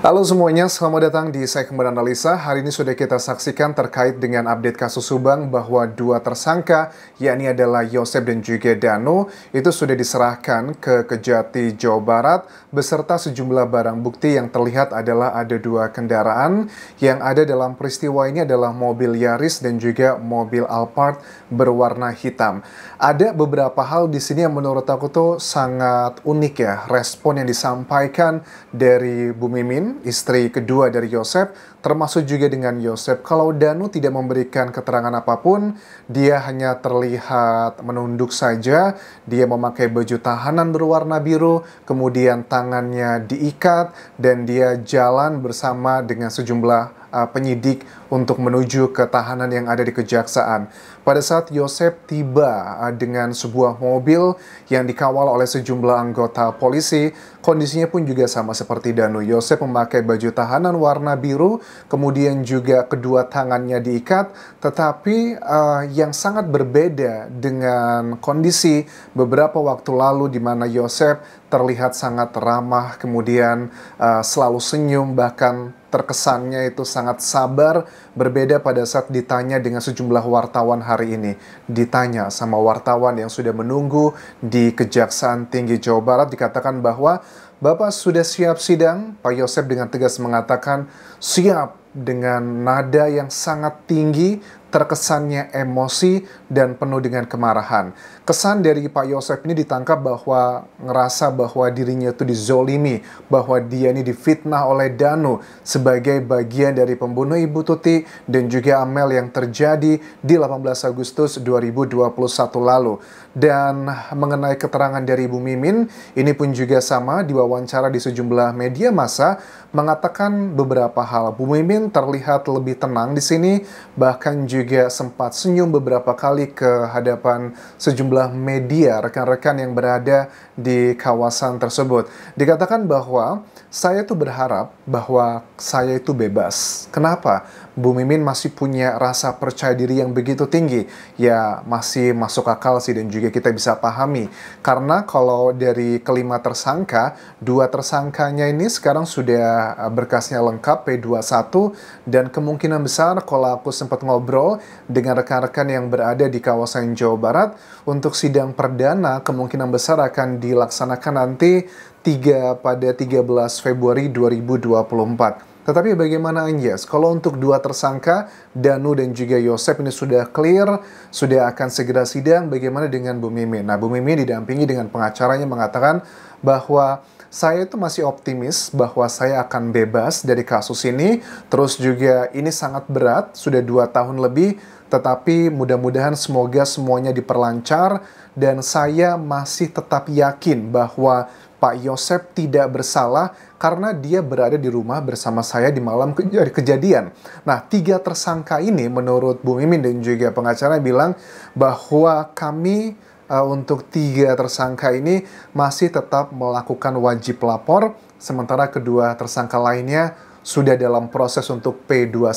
Halo semuanya, selamat datang di segmen analisa. Hari ini sudah kita saksikan terkait dengan update kasus Subang bahwa dua tersangka, yakni adalah Yosep dan juga Danu itu sudah diserahkan ke Kejati, Jawa Barat, beserta sejumlah barang bukti yang terlihat adalah ada dua kendaraan yang ada dalam peristiwa ini adalah mobil Yaris dan juga mobil Alphard berwarna hitam. Ada beberapa hal di sini yang menurut aku tuh sangat unik ya, respon yang disampaikan dari Bu Mimin istri kedua dari Yosef, termasuk juga dengan Yosef. Kalau Danu tidak memberikan keterangan apapun, dia hanya terlihat menunduk saja, dia memakai baju tahanan berwarna biru, kemudian tangannya diikat, dan dia jalan bersama dengan sejumlah uh, penyidik untuk menuju ke tahanan yang ada di kejaksaan. Pada saat Yosep tiba uh, dengan sebuah mobil yang dikawal oleh sejumlah anggota polisi, kondisinya pun juga sama seperti Danu. Yosep memakai baju tahanan warna biru, kemudian juga kedua tangannya diikat, tetapi uh, yang sangat berbeda dengan kondisi beberapa waktu lalu di mana Yosep terlihat sangat ramah, kemudian uh, selalu senyum, bahkan terkesannya itu sangat sabar, berbeda pada saat ditanya dengan sejumlah wartawan hari ini. Ditanya sama wartawan yang sudah menunggu di Kejaksaan Tinggi Jawa Barat, dikatakan bahwa Bapak sudah siap sidang? Pak Yosef dengan tegas mengatakan, siap dengan nada yang sangat tinggi, terkesannya emosi dan penuh dengan kemarahan. Kesan dari Pak Yosef ini ditangkap bahwa ngerasa bahwa dirinya itu dizolimi, bahwa dia ini difitnah oleh Danu sebagai bagian dari pembunuh Ibu Tuti dan juga Amel yang terjadi di 18 Agustus 2021 lalu. Dan mengenai keterangan dari Ibu Mimin, ini pun juga sama diwawancara di sejumlah media massa mengatakan beberapa hal. Bu Mimin terlihat lebih tenang di sini, bahkan juga juga sempat senyum beberapa kali ke hadapan sejumlah media rekan-rekan yang berada di kawasan tersebut. Dikatakan bahwa saya itu berharap bahwa saya itu bebas. Kenapa? Bu Mimin masih punya rasa percaya diri yang begitu tinggi, ya masih masuk akal sih dan juga kita bisa pahami. Karena kalau dari kelima tersangka, dua tersangkanya ini sekarang sudah eh, berkasnya lengkap P21 dan kemungkinan besar kalau aku sempat ngobrol dengan rekan-rekan yang berada di kawasan Jawa Barat untuk sidang perdana kemungkinan besar akan dilaksanakan nanti 3 pada 13 Februari 2024. Tetapi bagaimana Anjas? Kalau untuk dua tersangka, Danu dan juga Yosep ini sudah clear, sudah akan segera sidang, bagaimana dengan Bu Mimi? Nah, Bu Mimi didampingi dengan pengacaranya mengatakan bahwa saya itu masih optimis bahwa saya akan bebas dari kasus ini. Terus juga ini sangat berat, sudah dua tahun lebih, tetapi mudah-mudahan semoga semuanya diperlancar dan saya masih tetap yakin bahwa Pak Yosep tidak bersalah karena dia berada di rumah bersama saya di malam eh, kejadian. Nah, tiga tersangka ini menurut Bu Mimin dan juga pengacara bilang bahwa kami uh, untuk tiga tersangka ini masih tetap melakukan wajib lapor, sementara kedua tersangka lainnya sudah dalam proses untuk P21.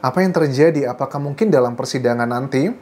Apa yang terjadi? Apakah mungkin dalam persidangan nanti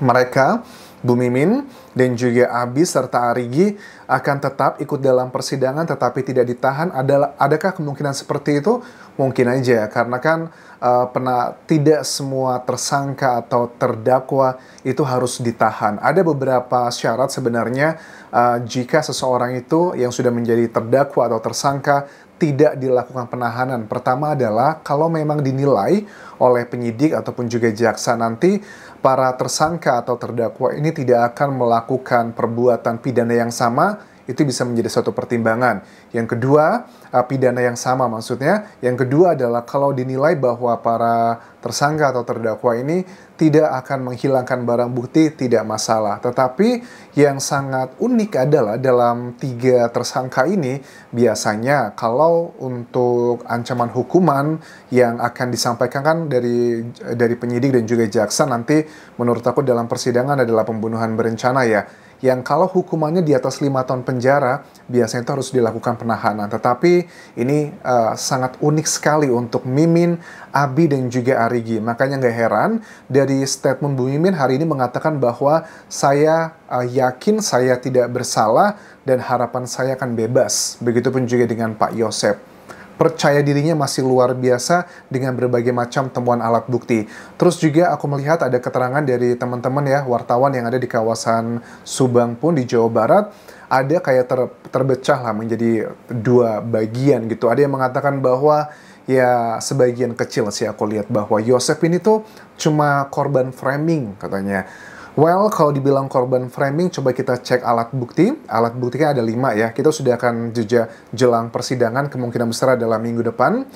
mereka, Bu Mimin, dan juga Abis serta Arigi akan tetap ikut dalam persidangan tetapi tidak ditahan adalah adakah kemungkinan seperti itu mungkin aja karena kan uh, eh, pernah tidak semua tersangka atau terdakwa itu harus ditahan ada beberapa syarat sebenarnya uh, jika seseorang itu yang sudah menjadi terdakwa atau tersangka tidak dilakukan penahanan. Pertama adalah kalau memang dinilai oleh penyidik ataupun juga jaksa nanti para tersangka atau terdakwa ini tidak akan melakukan melakukan perbuatan pidana yang sama itu bisa menjadi suatu pertimbangan. Yang kedua, uh, pidana yang sama maksudnya. Yang kedua adalah kalau dinilai bahwa para tersangka atau terdakwa ini tidak akan menghilangkan barang bukti tidak masalah. Tetapi yang sangat unik adalah dalam tiga tersangka ini biasanya kalau untuk ancaman hukuman yang akan disampaikan kan dari dari penyidik dan juga jaksa nanti menurut aku dalam persidangan adalah pembunuhan berencana ya yang kalau hukumannya di atas lima tahun penjara biasanya itu harus dilakukan penahanan. Tetapi ini uh, sangat unik sekali untuk Mimin, Abi dan juga Arigi. Makanya nggak heran dari statement Bu Mimin hari ini mengatakan bahwa saya uh, yakin saya tidak bersalah dan harapan saya akan bebas. Begitupun juga dengan Pak Yosep percaya dirinya masih luar biasa dengan berbagai macam temuan alat bukti. Terus juga aku melihat ada keterangan dari teman-teman ya wartawan yang ada di kawasan Subang pun di Jawa Barat ada kayak ter, terbecah lah menjadi dua bagian gitu. Ada yang mengatakan bahwa ya sebagian kecil sih aku lihat bahwa Yosef ini tuh cuma korban framing katanya Well, kalau dibilang korban framing, coba kita cek alat bukti. Alat buktinya ada lima ya. Kita sudah akan jeja jelang persidangan kemungkinan besar adalah minggu depan.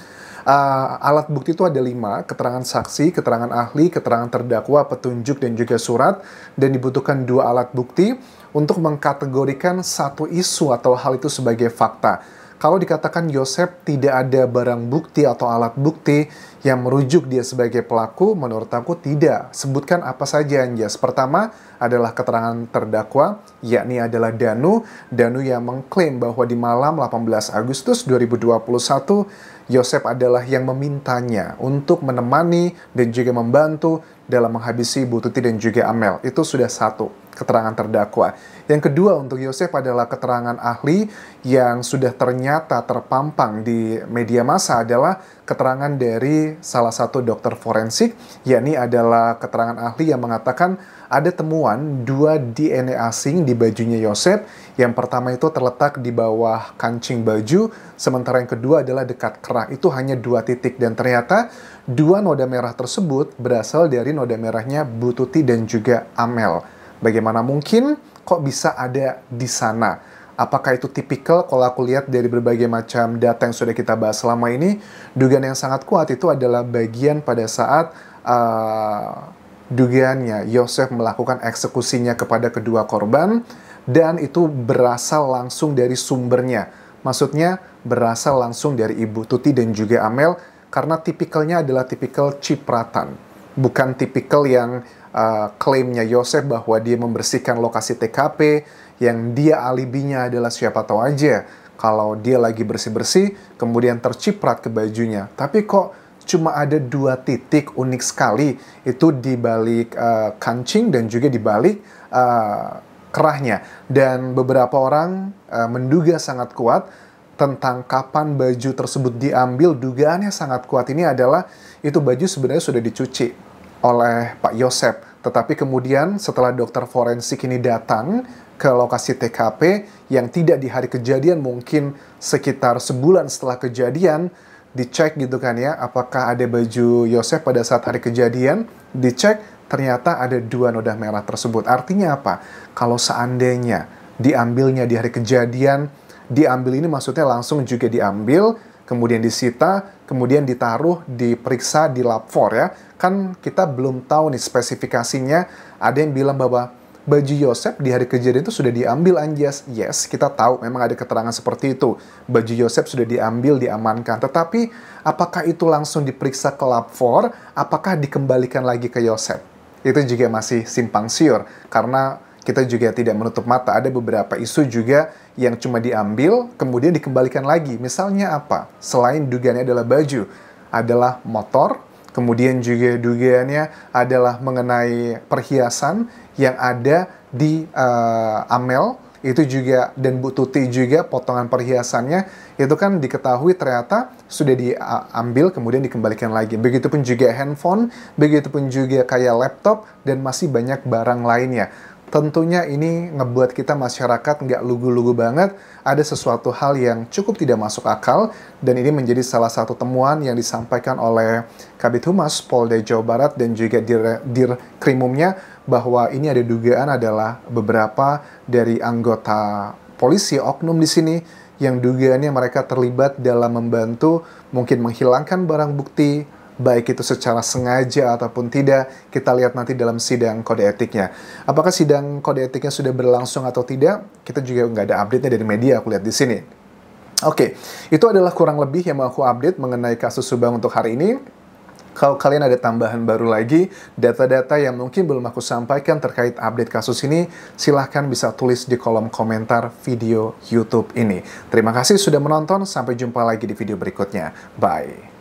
Uh, alat bukti itu ada lima, keterangan saksi, keterangan ahli, keterangan terdakwa, petunjuk, dan juga surat. Dan dibutuhkan dua alat bukti untuk mengkategorikan satu isu atau hal itu sebagai fakta kalau dikatakan Yosef tidak ada barang bukti atau alat bukti yang merujuk dia sebagai pelaku, menurut aku tidak. Sebutkan apa saja, Anjas. Pertama adalah keterangan terdakwa, yakni adalah Danu. Danu yang mengklaim bahwa di malam 18 Agustus 2021, Yosef adalah yang memintanya untuk menemani dan juga membantu dalam menghabisi Bututi dan juga Amel. Itu sudah satu, keterangan terdakwa. Yang kedua untuk Yosef adalah keterangan ahli yang sudah ternyata terpampang di media massa adalah keterangan dari salah satu dokter forensik, yakni adalah keterangan ahli yang mengatakan ada temuan dua DNA asing di bajunya Yosef. Yang pertama itu terletak di bawah kancing baju, sementara yang kedua adalah dekat kerak. Itu hanya dua titik dan ternyata dua noda merah tersebut berasal dari noda merahnya Bututi dan juga Amel. Bagaimana mungkin kok bisa ada di sana? Apakah itu tipikal kalau aku lihat dari berbagai macam data yang sudah kita bahas selama ini, dugaan yang sangat kuat itu adalah bagian pada saat uh, Dugaannya, Yosef melakukan eksekusinya kepada kedua korban, dan itu berasal langsung dari sumbernya. Maksudnya, berasal langsung dari Ibu Tuti dan juga Amel, karena tipikalnya adalah tipikal cipratan. Bukan tipikal yang uh, klaimnya Yosef bahwa dia membersihkan lokasi TKP, yang dia alibinya adalah siapa tahu aja. Kalau dia lagi bersih-bersih, kemudian terciprat ke bajunya. Tapi kok cuma ada dua titik unik sekali itu di balik uh, kancing dan juga di balik uh, kerahnya dan beberapa orang uh, menduga sangat kuat tentang kapan baju tersebut diambil dugaannya sangat kuat ini adalah itu baju sebenarnya sudah dicuci oleh Pak Yosep tetapi kemudian setelah dokter forensik ini datang ke lokasi TKP yang tidak di hari kejadian mungkin sekitar sebulan setelah kejadian dicek gitu kan ya, apakah ada baju Yosef pada saat hari kejadian, dicek ternyata ada dua noda merah tersebut. Artinya apa? Kalau seandainya diambilnya di hari kejadian, diambil ini maksudnya langsung juga diambil, kemudian disita, kemudian ditaruh, diperiksa di lab ya. Kan kita belum tahu nih spesifikasinya, ada yang bilang bahwa baju Yosep di hari kejadian itu sudah diambil Anjas. Yes, kita tahu memang ada keterangan seperti itu. Baju Yosep sudah diambil, diamankan. Tetapi apakah itu langsung diperiksa ke lab 4? Apakah dikembalikan lagi ke Yosep? Itu juga masih simpang siur karena kita juga tidak menutup mata ada beberapa isu juga yang cuma diambil kemudian dikembalikan lagi. Misalnya apa? Selain dugaannya adalah baju, adalah motor, Kemudian juga dugaannya adalah mengenai perhiasan yang ada di uh, Amel itu juga dan Bu Tuti juga potongan perhiasannya itu kan diketahui ternyata sudah diambil kemudian dikembalikan lagi. Begitupun juga handphone, begitupun juga kayak laptop dan masih banyak barang lainnya tentunya ini ngebuat kita masyarakat nggak lugu-lugu banget, ada sesuatu hal yang cukup tidak masuk akal, dan ini menjadi salah satu temuan yang disampaikan oleh Kabit Humas Polda Jawa Barat dan juga Dir, Dir Krimumnya, bahwa ini ada dugaan adalah beberapa dari anggota polisi oknum di sini yang dugaannya mereka terlibat dalam membantu mungkin menghilangkan barang bukti, baik itu secara sengaja ataupun tidak, kita lihat nanti dalam sidang kode etiknya. Apakah sidang kode etiknya sudah berlangsung atau tidak? Kita juga nggak ada update-nya dari media, aku lihat di sini. Oke, itu adalah kurang lebih yang mau aku update mengenai kasus Subang untuk hari ini. Kalau kalian ada tambahan baru lagi, data-data yang mungkin belum aku sampaikan terkait update kasus ini, silahkan bisa tulis di kolom komentar video YouTube ini. Terima kasih sudah menonton, sampai jumpa lagi di video berikutnya. Bye.